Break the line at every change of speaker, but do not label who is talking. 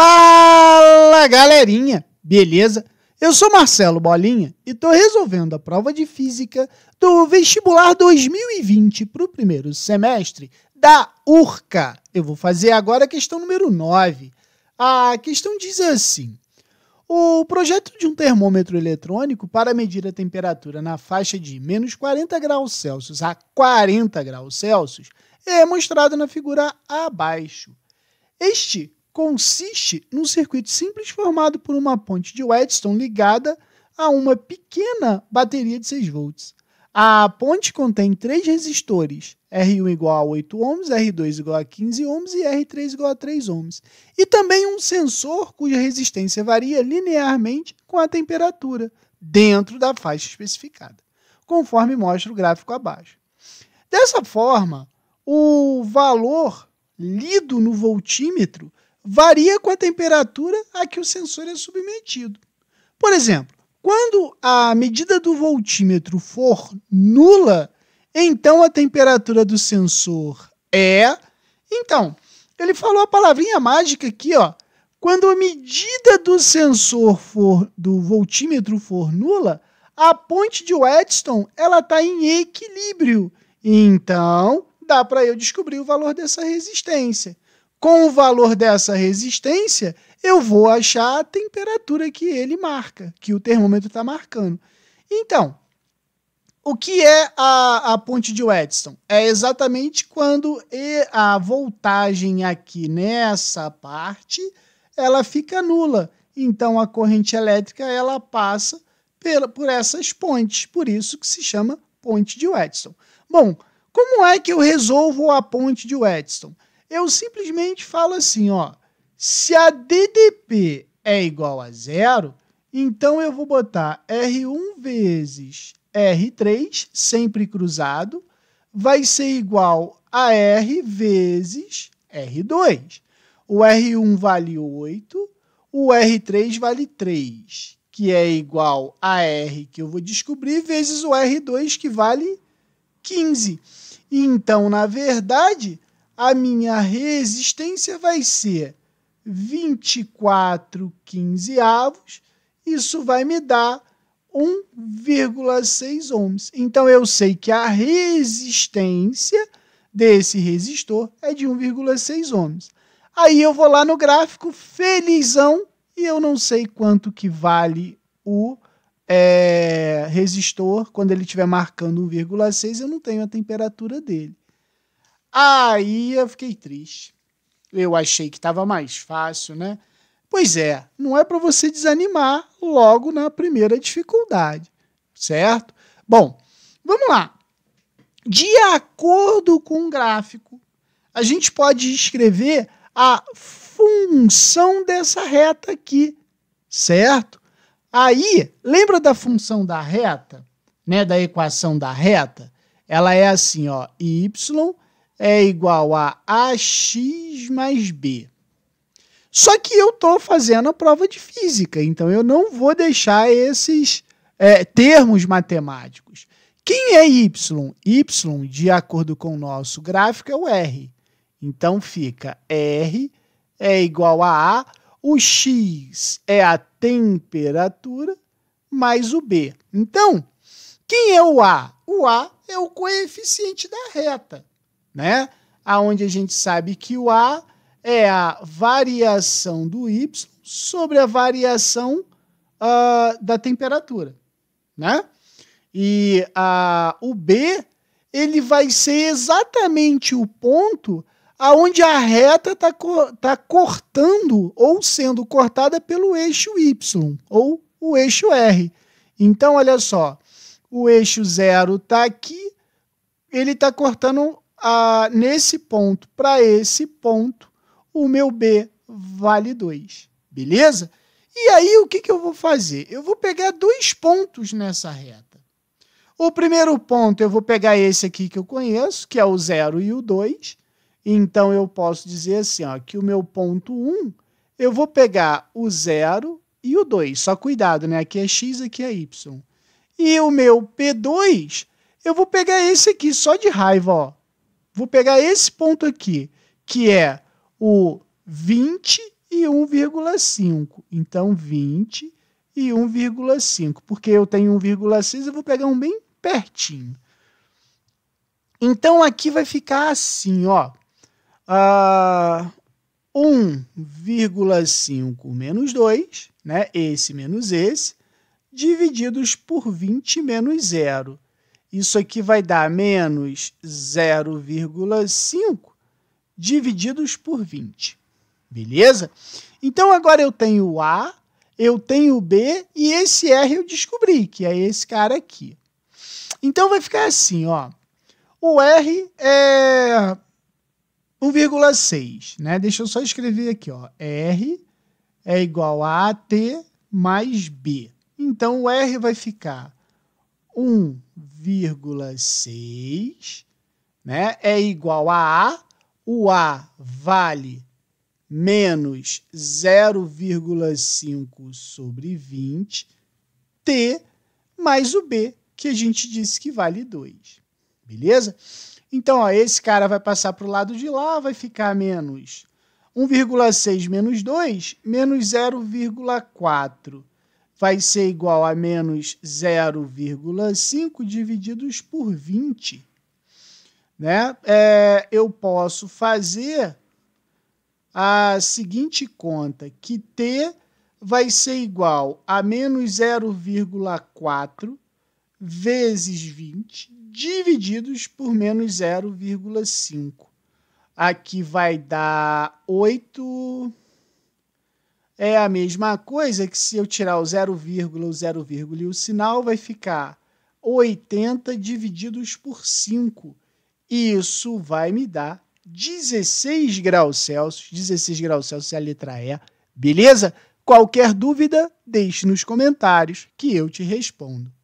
Fala galerinha, beleza? Eu sou Marcelo Bolinha e estou resolvendo a prova de física do vestibular 2020 para o primeiro semestre da URCA. Eu vou fazer agora a questão número 9. A questão diz assim: o projeto de um termômetro eletrônico para medir a temperatura na faixa de menos 40 graus Celsius a 40 graus Celsius é mostrado na figura abaixo. Este consiste num circuito simples formado por uma ponte de Whetstone ligada a uma pequena bateria de 6 volts. A ponte contém três resistores, R1 igual a 8 ohms, R2 igual a 15 ohms e R3 igual a 3 ohms, e também um sensor cuja resistência varia linearmente com a temperatura, dentro da faixa especificada, conforme mostra o gráfico abaixo. Dessa forma, o valor lido no voltímetro varia com a temperatura a que o sensor é submetido. Por exemplo, quando a medida do voltímetro for nula, então a temperatura do sensor é. Então, ele falou a palavrinha mágica aqui, ó. Quando a medida do sensor for do voltímetro for nula, a ponte de Whetstone ela está em equilíbrio. Então, dá para eu descobrir o valor dessa resistência. Com o valor dessa resistência, eu vou achar a temperatura que ele marca, que o termômetro está marcando. Então, o que é a, a, ponte de Whetstone? É exatamente quando a voltagem aqui nessa parte ela fica nula. Então a corrente elétrica ela passa pela, por essas pontes, por isso que se chama ponte de Whetstone. Bom, como é que eu resolvo a ponte de Whetstone? eu simplesmente falo assim, ó, se a DDP é igual a zero, então eu vou botar R1 vezes R3, sempre cruzado, vai ser igual a R vezes R2. O R1 vale 8, o R3 vale 3, que é igual a R que eu vou descobrir, vezes o R2 que vale 15. Então, na verdade, a minha resistência vai ser 24 quinzeavos, isso vai me dar 1,6 ohms. Então eu sei que a resistência desse resistor é de 1,6 ohms. Aí eu vou lá no gráfico felizão e eu não sei quanto que vale o é, resistor quando ele estiver marcando 1,6, eu não tenho a temperatura dele. Aí eu fiquei triste. Eu achei que estava mais fácil, né? Pois é, não é para você desanimar logo na primeira dificuldade, certo? Bom, vamos lá. De acordo com o gráfico, a gente pode escrever a função dessa reta aqui, certo? Aí, lembra da função da reta, né, da equação da reta? Ela é assim, ó, y é igual a AX mais B. Só que eu estou fazendo a prova de física, então eu não vou deixar esses é, termos matemáticos. Quem é Y? Y, de acordo com o nosso gráfico, é o R. Então fica R é igual a A, o X é a temperatura, mais o B. Então, quem é o A? O A é o coeficiente da reta né? Aonde a gente sabe que o A é a variação do Y sobre a variação uh, da temperatura, né? E uh, o B ele vai ser exatamente o ponto aonde a reta está co tá cortando ou sendo cortada pelo eixo Y ou o eixo R. Então, olha só, o eixo zero está aqui, ele está cortando ah, nesse ponto para esse ponto, o meu B vale 2. Beleza? E aí, o que, que eu vou fazer? Eu vou pegar dois pontos nessa reta. O primeiro ponto, eu vou pegar esse aqui que eu conheço, que é o 0 e o 2. Então, eu posso dizer assim, ó, que o meu ponto 1, um, eu vou pegar o 0 e o 2. Só cuidado, né? Aqui é x, aqui é y. E o meu P2, eu vou pegar esse aqui, só de raiva, ó. Vou pegar esse ponto aqui, que é o 20 e 1,5. Então, 20 e 1,5. Porque eu tenho 1,6, eu vou pegar um bem pertinho. Então, aqui vai ficar assim, ó. Uh, ah, 1,5 menos 2, né? esse menos esse, divididos por 20 menos 0. Isso aqui vai dar menos 0,5 divididos por 20. Beleza? Então agora eu tenho o A, eu tenho o B e esse R eu descobri, que é esse cara aqui. Então vai ficar assim, ó. O R é 1,6, né? Deixa eu só escrever aqui, ó. R é igual a AT mais B. Então o R vai ficar 1,6 né, é igual a A. O A vale menos 0,5 sobre 20. T mais o B, que a gente disse que vale 2. Beleza? Então, ó, esse cara vai passar para o lado de lá, vai ficar menos 1,6 menos 2, menos 0,4 vai ser igual a menos 0,5 divididos por 20. Né? É, eu posso fazer a seguinte conta, que T vai ser igual a menos 0,4 vezes 20 divididos por menos 0,5. Aqui vai dar 8 é a mesma coisa que se eu tirar o 0, o 0, e o sinal vai ficar 80 divididos por 5. Isso vai me dar 16 graus Celsius. 16 graus Celsius é a letra E. Beleza? Qualquer dúvida, deixe nos comentários que eu te respondo.